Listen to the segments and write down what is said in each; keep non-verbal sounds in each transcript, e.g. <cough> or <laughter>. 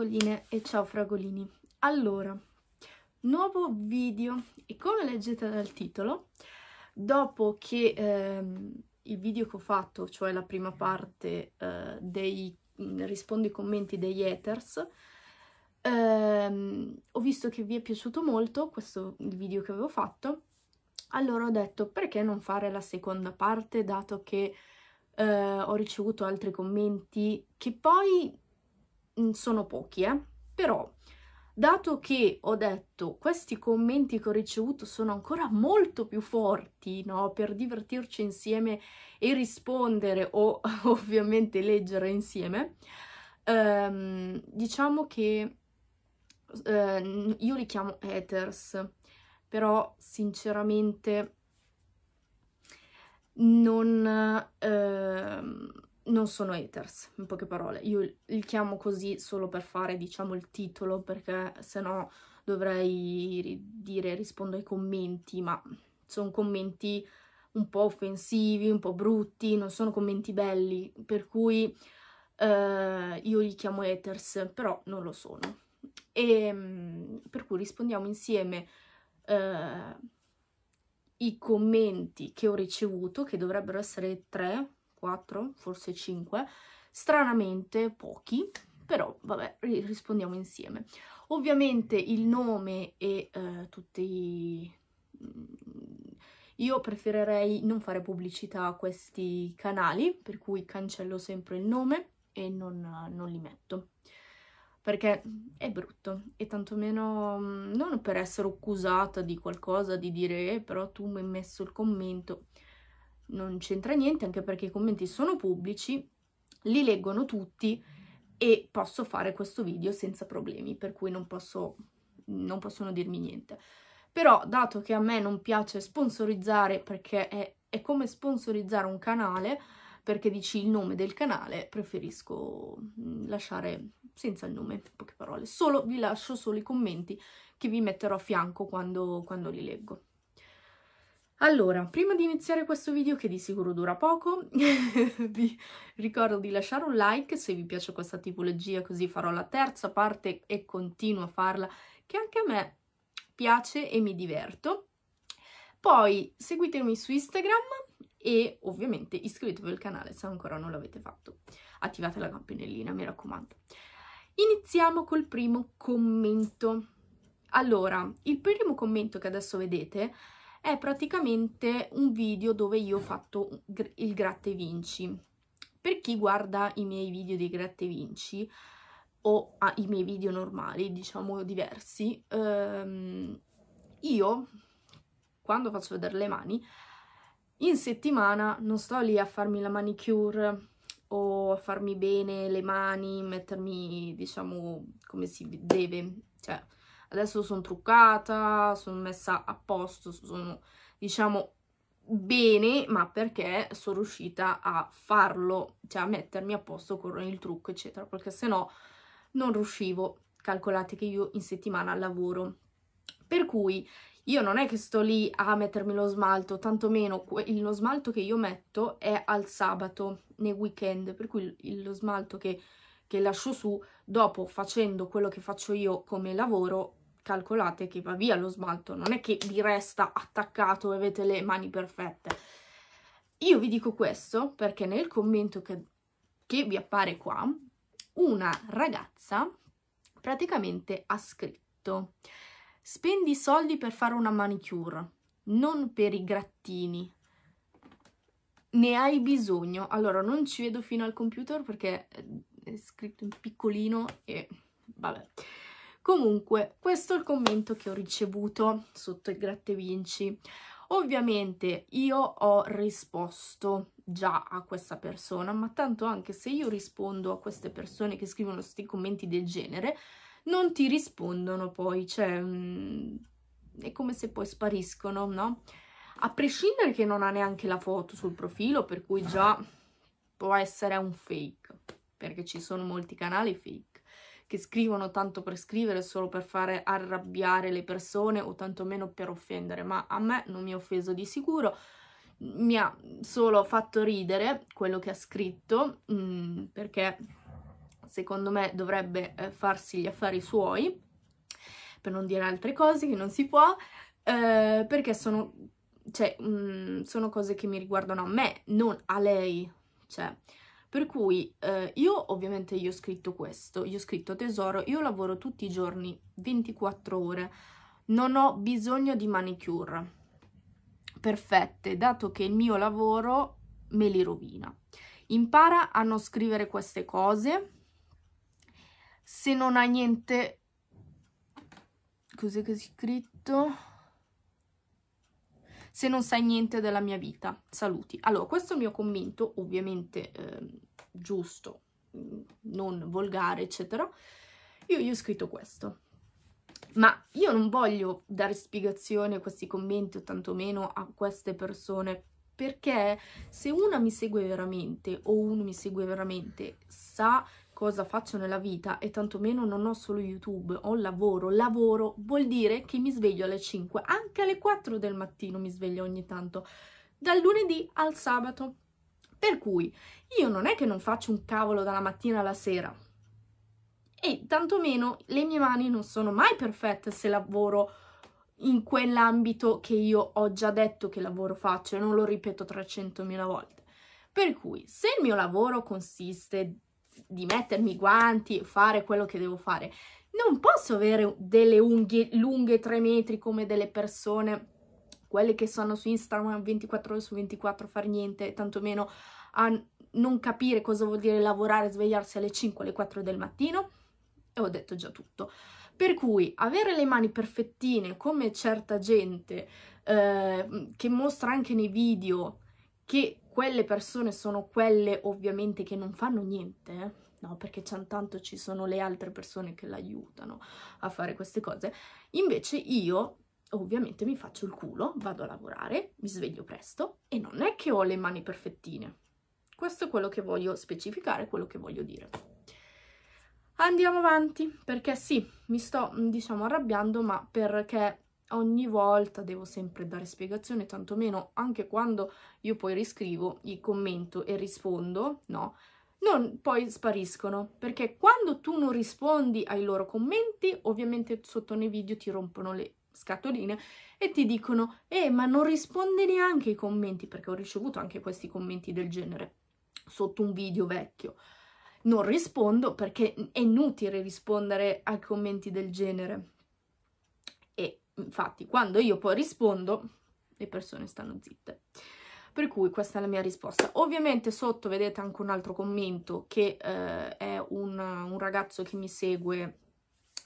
fragoline e ciao fragolini! Allora, nuovo video e come leggete dal titolo, dopo che ehm, il video che ho fatto, cioè la prima parte eh, dei mm, rispondo ai commenti degli haters, ehm, ho visto che vi è piaciuto molto questo il video che avevo fatto, allora ho detto perché non fare la seconda parte dato che eh, ho ricevuto altri commenti che poi Mm, sono pochi, eh? però dato che ho detto questi commenti che ho ricevuto sono ancora molto più forti, no? Per divertirci insieme e rispondere o <laughs> ovviamente leggere insieme, ehm, diciamo che ehm, io li chiamo haters, però sinceramente non... Ehm, non sono haters, in poche parole. Io li chiamo così solo per fare, diciamo, il titolo, perché sennò dovrei dire rispondo ai commenti, ma sono commenti un po' offensivi, un po' brutti, non sono commenti belli, per cui eh, io li chiamo haters, però non lo sono. E ehm, per cui rispondiamo insieme eh, i commenti che ho ricevuto, che dovrebbero essere tre, 4, forse 5, stranamente pochi, però vabbè, rispondiamo insieme. Ovviamente il nome e eh, tutti i... Mm, io preferirei non fare pubblicità a questi canali, per cui cancello sempre il nome e non, non li metto. Perché è brutto e tantomeno mm, non per essere accusata di qualcosa, di dire eh, però tu mi hai messo il commento, non c'entra niente, anche perché i commenti sono pubblici, li leggono tutti e posso fare questo video senza problemi, per cui non, posso, non possono dirmi niente. Però, dato che a me non piace sponsorizzare, perché è, è come sponsorizzare un canale, perché dici il nome del canale, preferisco mm, lasciare senza il nome, in poche parole. Solo vi lascio solo i commenti che vi metterò a fianco quando, quando li leggo. Allora, prima di iniziare questo video, che di sicuro dura poco, <laughs> vi ricordo di lasciare un like se vi piace questa tipologia, così farò la terza parte e continuo a farla, che anche a me piace e mi diverto. Poi seguitemi su Instagram e ovviamente iscrivetevi al canale se ancora non l'avete fatto. Attivate la campanellina, mi raccomando. Iniziamo col primo commento. Allora, il primo commento che adesso vedete è è praticamente un video dove io ho fatto il gratta vinci. Per chi guarda i miei video di gratta vinci o ah, i miei video normali, diciamo diversi, ehm, io quando faccio vedere le mani in settimana non sto lì a farmi la manicure o a farmi bene le mani, mettermi diciamo come si deve, cioè adesso sono truccata, sono messa a posto, sono diciamo bene, ma perché sono riuscita a farlo, cioè a mettermi a posto con il trucco, eccetera, perché se no non riuscivo. Calcolate che io in settimana lavoro. Per cui io non è che sto lì a mettermi lo smalto, tantomeno lo smalto che io metto è al sabato, nei weekend, per cui lo smalto che, che lascio su, dopo facendo quello che faccio io come lavoro, calcolate che va via lo smalto, non è che vi resta attaccato e avete le mani perfette. Io vi dico questo perché nel commento che, che vi appare qua, una ragazza praticamente ha scritto spendi soldi per fare una manicure, non per i grattini, ne hai bisogno. Allora, non ci vedo fino al computer perché eh, è scritto in piccolino e vabbè. Comunque, questo è il commento che ho ricevuto sotto il gratte vinci. Ovviamente io ho risposto già a questa persona, ma tanto anche se io rispondo a queste persone che scrivono questi commenti del genere, non ti rispondono poi, cioè mm, è come se poi spariscono, no? A prescindere che non ha neanche la foto sul profilo, per cui già può essere un fake, perché ci sono molti canali fake che scrivono tanto per scrivere solo per fare arrabbiare le persone o tantomeno per offendere, ma a me non mi ha offeso di sicuro, mi ha solo fatto ridere quello che ha scritto, mh, mm, perché secondo me dovrebbe eh, farsi gli affari suoi, per non dire altre cose che non si può, eh, perché sono, cioè, mh, mm, sono cose che mi riguardano a me, non a lei, cioè... Per cui eh, io ovviamente io ho scritto questo, io ho scritto tesoro, io lavoro tutti i giorni, 24 ore, non ho bisogno di manicure perfette, dato che il mio lavoro me li rovina. Impara a non scrivere queste cose, se non hai niente... Cos'è che è scritto? se non sai niente della mia vita. Saluti. Allora, questo è il mio commento, ovviamente eh, giusto, mm, non volgare, eccetera. Io gli ho scritto questo. Ma io non voglio dare spiegazione a questi commenti o tantomeno a queste persone perché se una mi segue veramente o uno mi segue veramente sa cosa faccio nella vita e tantomeno non ho solo YouTube, ho lavoro, lavoro vuol dire che mi sveglio alle 5, anche alle 4 del mattino mi sveglio ogni tanto, dal lunedì al sabato. Per cui io non è che non faccio un cavolo dalla mattina alla sera. E tantomeno le mie mani non sono mai perfette se lavoro in quell'ambito che io ho già detto che lavoro faccio e non lo ripeto 300.000 volte. Per cui se il mio lavoro consiste di mettermi i guanti, fare quello che devo fare. Non posso avere delle unghie lunghe 3 metri come delle persone, quelle che sono su Instagram 24 ore su 24 a fare niente, tantomeno a non capire cosa vuol dire lavorare, svegliarsi alle 5, alle 4 del mattino. E ho detto già tutto. Per cui avere le mani perfettine come certa gente eh, che mostra anche nei video che quelle persone sono quelle ovviamente che non fanno niente, eh? no? Perché tanto ci sono le altre persone che l'aiutano a fare queste cose. Invece io ovviamente mi faccio il culo, vado a lavorare, mi sveglio presto e non è che ho le mani perfettine. Questo è quello che voglio specificare, quello che voglio dire. Andiamo avanti, perché sì, mi sto, diciamo, arrabbiando, ma perché ogni volta devo sempre dare spiegazione, tantomeno anche quando io poi riscrivo, gli commento e rispondo, no? Non poi spariscono, perché quando tu non rispondi ai loro commenti, ovviamente sotto nei video ti rompono le scatoline e ti dicono eh ma non risponde neanche ai commenti perché ho ricevuto anche questi commenti del genere sotto un video vecchio non rispondo perché è inutile rispondere ai commenti del genere Infatti, quando io poi rispondo, le persone stanno zitte. Per cui questa è la mia risposta. Ovviamente sotto vedete anche un altro commento che eh, è un, un ragazzo che mi segue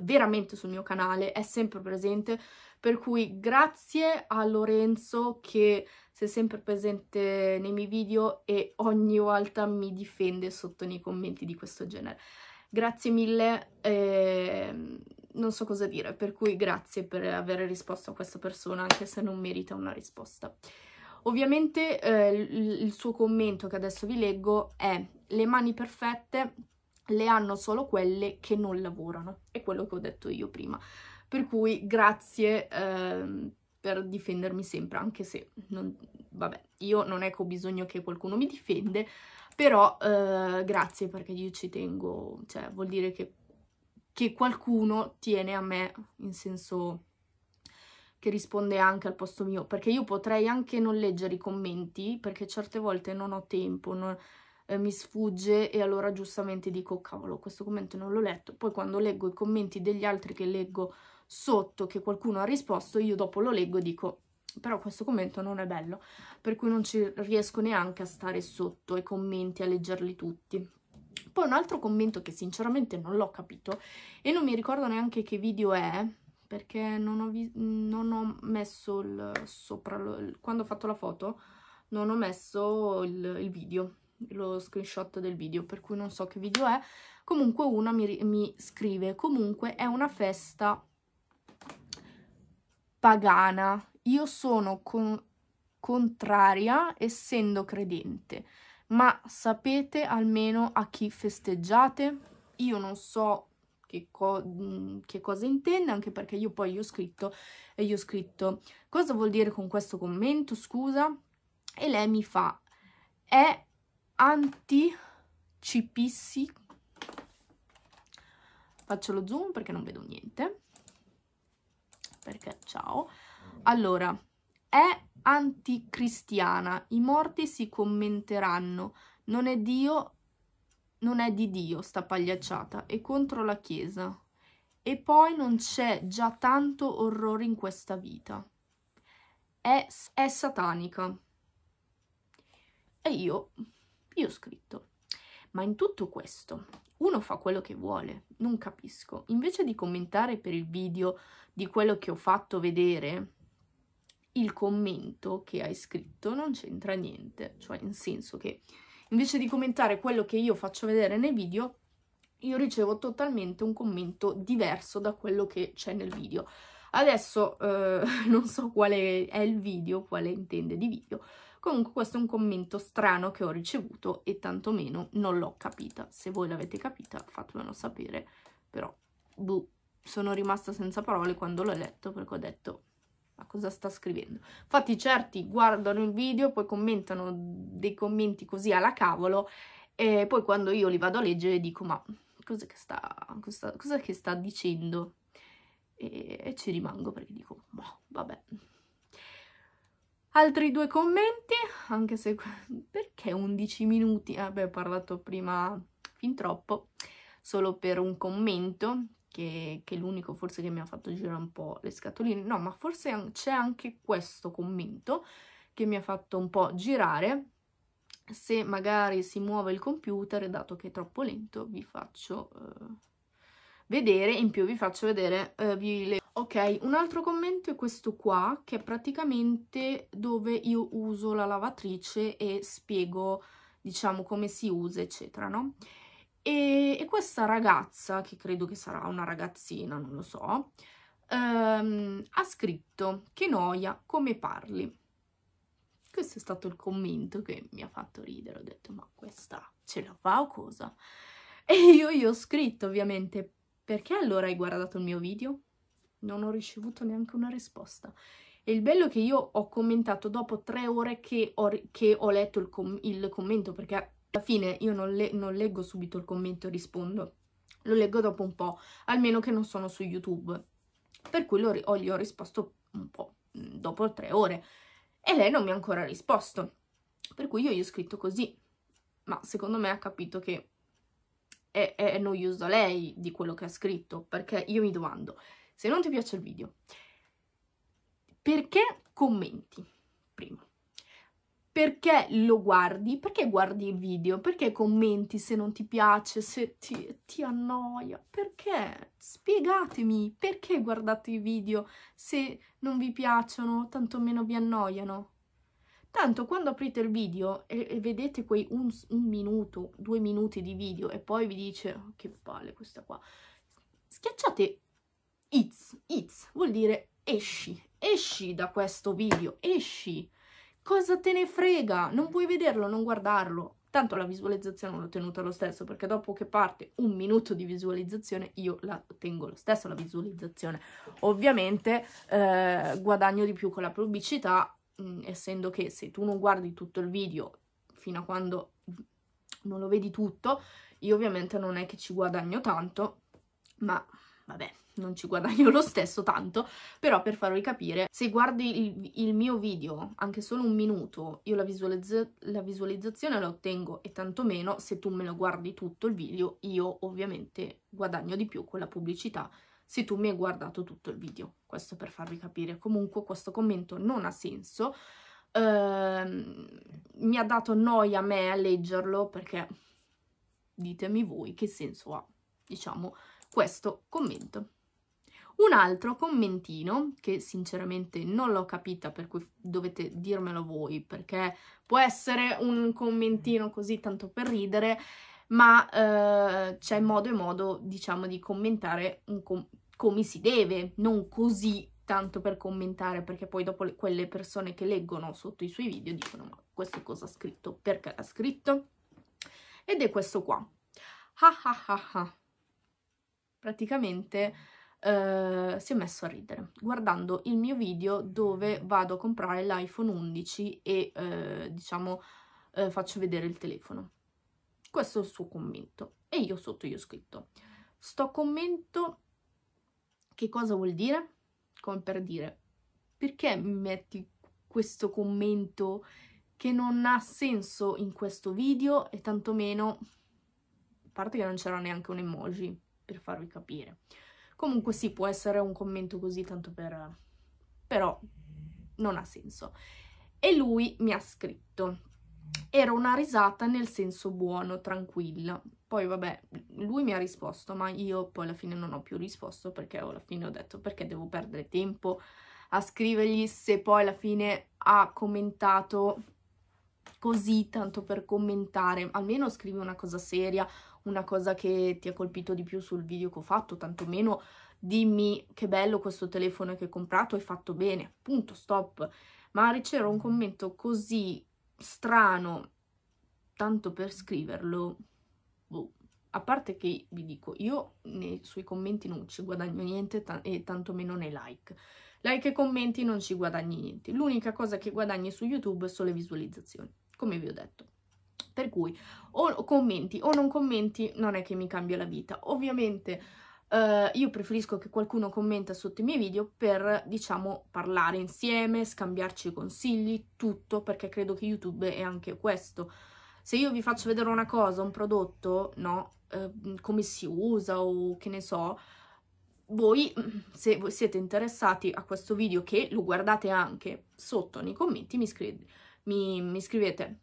veramente sul mio canale, è sempre presente, per cui grazie a Lorenzo che sei sempre presente nei miei video e ogni volta mi difende sotto nei commenti di questo genere. Grazie mille, eh, non so cosa dire, per cui grazie per aver risposto a questa persona, anche se non merita una risposta. Ovviamente eh, il suo commento che adesso vi leggo è le mani perfette le hanno solo quelle che non lavorano, è quello che ho detto io prima. Per cui grazie eh, per difendermi sempre, anche se non, vabbè, io non è che ho bisogno che qualcuno mi difende, però eh, grazie perché io ci tengo, cioè vuol dire che che qualcuno tiene a me, in senso che risponde anche al posto mio, perché io potrei anche non leggere i commenti, perché certe volte non ho tempo, non, eh, mi sfugge e allora giustamente dico cavolo, questo commento non l'ho letto, poi quando leggo i commenti degli altri che leggo sotto che qualcuno ha risposto, io dopo lo leggo e dico però questo commento non è bello, per cui non ci riesco neanche a stare sotto ai commenti, a leggerli tutti. Poi un altro commento che sinceramente non l'ho capito e non mi ricordo neanche che video è perché non ho, non ho messo il sopra, il, quando ho fatto la foto non ho messo il, il, video, lo screenshot del video, per cui non so che video è. Comunque una mi, mi scrive, comunque è una festa pagana, io sono con, contraria essendo credente ma sapete almeno a chi festeggiate? Io non so che, co mm, che, cosa intende, anche perché io poi gli ho scritto e gli ho scritto cosa vuol dire con questo commento, scusa? E lei mi fa, è anticipissi, faccio lo zoom perché non vedo niente, perché ciao, allora, è anticristiana. I morti si commenteranno. Non è Dio, non è di Dio sta pagliacciata, è contro la Chiesa. E poi non c'è già tanto orrore in questa vita. È, è satanica. E io, io ho scritto. Ma in tutto questo, uno fa quello che vuole, non capisco. Invece di commentare per il video di quello che ho fatto vedere, il commento che hai scritto non c'entra niente, cioè in senso che invece di commentare quello che io faccio vedere nei video, io ricevo totalmente un commento diverso da quello che c'è nel video. Adesso eh, <laughs> non so quale è il video, quale intende di video, comunque questo è un commento strano che ho ricevuto e tantomeno non l'ho capita. Se voi l'avete capita fatemelo sapere, però buh, sono rimasta senza parole quando l'ho letto perché ho detto ma cosa sta scrivendo? Infatti certi guardano il video, poi commentano dei commenti così alla cavolo e poi quando io li vado a leggere dico ma cosa che sta, cosa, cosa che sta dicendo? E, e, ci rimango perché dico ma boh, vabbè. Altri due commenti, anche se perché 11 minuti? Vabbè, eh, ho parlato prima fin troppo, solo per un commento che, che è l'unico forse che mi ha fatto girare un po' le scatoline, no, ma forse c'è anche questo commento che mi ha fatto un po' girare, se magari si muove il computer, dato che è troppo lento, vi faccio uh, vedere, in più vi faccio vedere... Uh, vi le... Ok, un altro commento è questo qua, che è praticamente dove io uso la lavatrice e spiego, diciamo, come si usa, eccetera, no? E, e questa ragazza, che credo che sarà una ragazzina, non lo so, ehm, ha scritto che noia, come parli. Questo è stato il commento che mi ha fatto ridere, ho detto ma questa ce la fa o cosa? <laughs> E io gli ho scritto ovviamente perché allora hai guardato il mio video? Non ho ricevuto neanche una risposta. E il bello è che io ho commentato dopo tre ore che ho, che ho letto il, com il commento, perché alla fine io non, le non leggo subito il commento e rispondo, lo leggo dopo un po', almeno che non sono su YouTube. Per cui lo ho, gli ho risposto un po' mm, dopo tre ore e lei non mi ha ancora risposto. Per cui io gli ho scritto così, ma secondo me ha capito che è, è no lei di quello che ha scritto, perché io mi domando, se non ti piace il video, perché commenti? Primo perché lo guardi, perché guardi il video, perché commenti se non ti piace, se ti, ti annoia, perché? Spiegatemi perché guardate i video se non vi piacciono, tantomeno vi annoiano. Tanto quando aprite il video e, e vedete quei un, un, minuto, due minuti di video e poi vi dice oh, che palle questa qua, schiacciate it's, it's, vuol dire esci, esci da questo video, esci Cosa te ne frega? Non puoi vederlo, non guardarlo. Tanto la visualizzazione l'ho tenuta lo stesso, perché dopo che parte un minuto di visualizzazione, io la tengo lo stesso la visualizzazione. Ovviamente eh, guadagno di più con la pubblicità, mh, mm, essendo che se tu non guardi tutto il video fino a quando non lo vedi tutto, io ovviamente non è che ci guadagno tanto, ma vabbè, non ci guadagno lo stesso tanto, però per farvi capire, se guardi il, il mio video anche solo un minuto, io la, visualizz la visualizzazione la ottengo e tantomeno se tu me lo guardi tutto il video, io ovviamente guadagno di più con la pubblicità se tu mi hai guardato tutto il video. Questo per farvi capire. Comunque questo commento non ha senso. Ehm, mi ha dato noia a me a leggerlo perché ditemi voi che senso ha, diciamo, questo commento. Un altro commentino, che sinceramente non l'ho capita, per cui dovete dirmelo voi, perché può essere un commentino così tanto per ridere, ma eh, c'è modo e modo, diciamo, di commentare com come si deve, non così tanto per commentare, perché poi dopo quelle persone che leggono sotto i suoi video dicono ma questo cosa ha scritto, perché l'ha scritto? Ed è questo qua. Ha ha ha ha praticamente eh, si è messo a ridere guardando il mio video dove vado a comprare l'iPhone 11 e eh, diciamo eh, faccio vedere il telefono. Questo è il suo commento e io sotto gli ho scritto sto commento che cosa vuol dire? Come per dire perché mi metti questo commento che non ha senso in questo video e tantomeno a parte che non c'era neanche un emoji per farvi capire. Comunque sì, può essere un commento così tanto per... però non ha senso. E lui mi ha scritto. Era una risata nel senso buono, tranquilla. Poi vabbè, lui mi ha risposto, ma io poi alla fine non ho più risposto perché alla fine ho detto perché devo perdere tempo a scrivergli se poi alla fine ha commentato così tanto per commentare, almeno scrivi una cosa seria, una cosa che ti ha colpito di più sul video che ho fatto, tantomeno dimmi che bello questo telefono che hai comprato, hai fatto bene, punto, stop. Ma ricevere un mm-hmm. commento così strano, tanto per scriverlo, boh. A parte che vi dico, io nei suoi commenti non ci guadagno niente e tantomeno nei like. Like e commenti non ci guadagni niente. L'unica cosa che guadagni su YouTube sono le visualizzazioni come vi ho detto. Per cui o commenti o non commenti non è che mi cambia la vita. Ovviamente Uh, io preferisco che qualcuno commenta sotto i miei video per, diciamo, parlare insieme, scambiarci consigli, tutto, perché credo che YouTube è anche questo. Se io vi faccio vedere una cosa, un prodotto, no, uh, come si usa o che ne so, voi, se voi siete interessati a questo video, che lo guardate anche sotto nei commenti, mi scrivete mi, mi scrivete.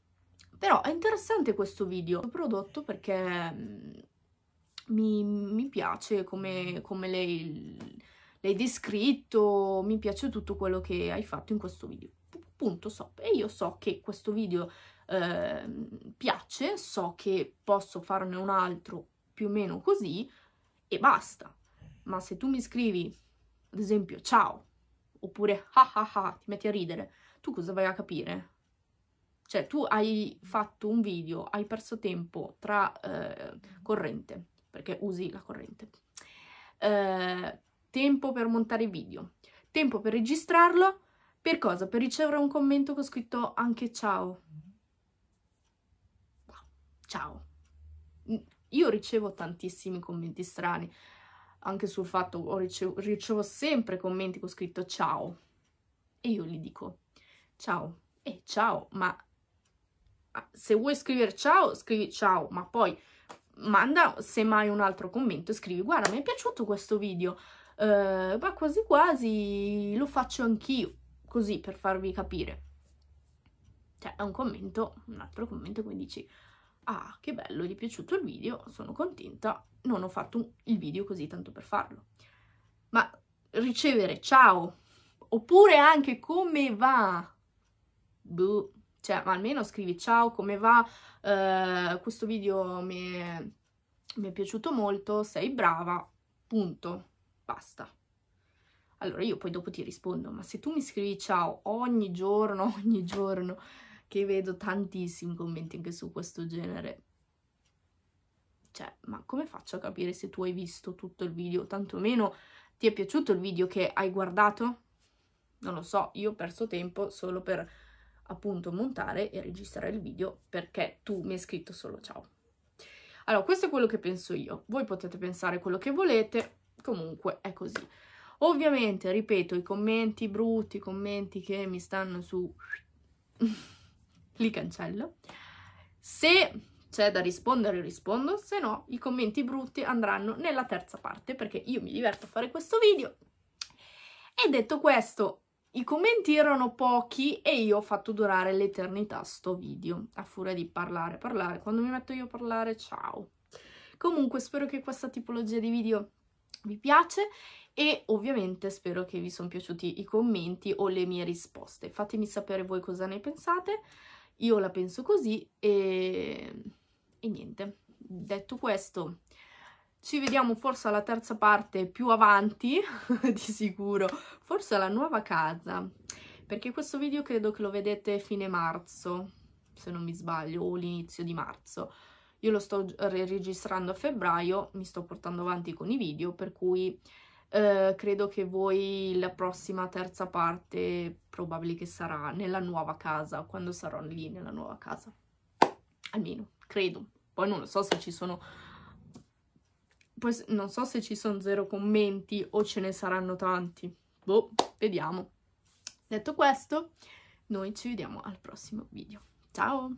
Però è interessante questo video, questo prodotto perché mm, mi, mi piace come, come lei l'hai descritto, mi piace tutto quello che hai fatto in questo video. Punto, so. E io so che questo video eh, piace, so che posso farne un altro più o meno così e basta. Ma se tu mi scrivi, ad esempio, ciao, oppure ha ah, ah, ti metti a ridere, tu cosa vai a capire? Cioè tu hai fatto un video, hai perso tempo tra eh, corrente, perché usi la corrente, eh, tempo per montare video, tempo per registrarlo, per cosa? Per ricevere un commento che ho scritto anche ciao. Ciao. Io ricevo tantissimi commenti strani, anche sul fatto che ricevo, ricevo sempre commenti con scritto ciao. E io gli dico ciao, e eh, ciao, ma se vuoi scrivere ciao, scrivi ciao, ma poi manda semmai un altro commento e scrivi guarda mi è piaciuto questo video, eh, ma quasi quasi lo faccio anch'io, così per farvi capire. Cioè è un commento, un altro commento, quindi dici ah che bello, gli è piaciuto il video, sono contenta, non ho fatto un, il video così tanto per farlo. Ma ricevere ciao, oppure anche come va, buh cioè ma almeno scrivi ciao, come va, eh, questo video mi è, mi è piaciuto molto, sei brava, punto, basta. Allora io poi dopo ti rispondo, ma se tu mi scrivi ciao ogni giorno, <laughs> ogni giorno, che vedo tantissimi commenti anche su questo genere, cioè ma come faccio a capire se tu hai visto tutto il video, tantomeno ti è piaciuto il video che hai guardato? Non lo so, io ho perso tempo solo per appunto montare e registrare il video perché tu mi hai scritto solo ciao. Allora, questo è quello che penso io. Voi potete pensare quello che volete, comunque è così. Ovviamente, ripeto, i commenti brutti, i commenti che mi stanno su... li cancello. Se c'è da rispondere, rispondo, se no i commenti brutti andranno nella terza parte perché io mi diverto a fare questo video. E detto questo, i commenti erano pochi e io ho fatto durare l'eternità sto video, a furia di parlare, parlare. Quando mi metto io a parlare, ciao. Comunque spero che questa tipologia di video vi piace e ovviamente spero che vi sono piaciuti i commenti o le mie risposte. Fatemi sapere voi cosa ne pensate, io la penso così e, e niente. Detto questo, ci vediamo forse alla terza parte più avanti, <laughs> di sicuro, forse alla nuova casa, perché questo video credo che lo vedete fine marzo, se non mi sbaglio, o l'inizio di marzo. Io lo sto registrando a febbraio, mi sto portando avanti con i video, per cui eh, credo che voi la prossima terza parte probabile che sarà nella nuova casa, quando sarò lì nella nuova casa. Almeno, credo. Poi non lo so se ci sono poi non so se ci sono zero commenti o ce ne saranno tanti. Boh, vediamo. Detto questo, noi ci vediamo al prossimo video. Ciao!